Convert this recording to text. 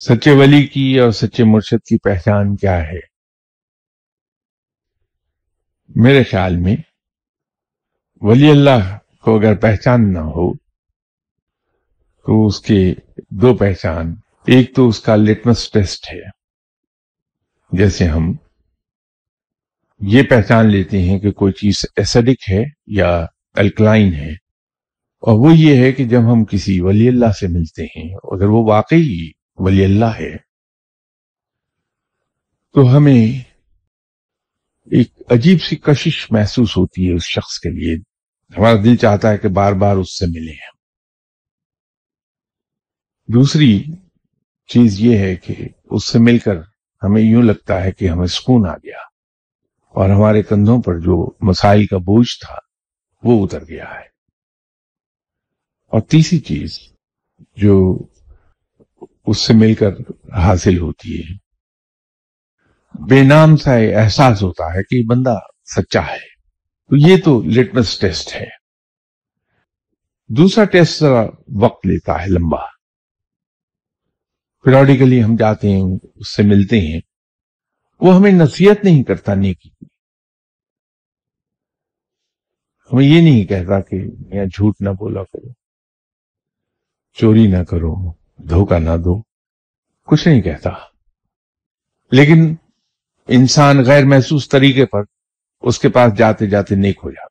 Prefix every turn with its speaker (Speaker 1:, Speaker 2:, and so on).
Speaker 1: सच्चे वली की और सच्चे मुर्शद की पहचान क्या है मेरे ख्याल में वली अल्लाह को अगर पहचान ना हो तो उसके दो पहचान एक तो उसका लिटमस टेस्ट है जैसे हम ये पहचान लेते हैं कि कोई चीज एसिडिक है या अल्कलाइन है और वो ये है कि जब हम किसी वली अल्लाह से मिलते हैं अगर वो वाकई वली अल्लाह है तो हमें एक अजीब सी कशिश महसूस होती है उस शख्स के लिए हमारा दिल चाहता है कि बार बार उससे मिले हम दूसरी चीज ये है कि उससे मिलकर हमें यूं लगता है कि हमें सुकून आ गया और हमारे कंधों पर जो मसाइल का बोझ था वो उतर गया है और तीसरी चीज जो उससे मिलकर हासिल होती है बेनाम सा एहसास होता है कि बंदा सच्चा है तो ये तो लिटमस टेस्ट है दूसरा टेस्ट जरा वक्त लेता है लंबा पीरियोडिकली हम जाते हैं उससे मिलते हैं वो हमें नसीहत नहीं करता नेकी की हमें ये नहीं कहता कि यहां झूठ ना बोला करो चोरी ना करो धोखा ना दो कुछ नहीं कहता लेकिन इंसान गैर महसूस तरीके पर उसके पास जाते जाते नेक हो जाता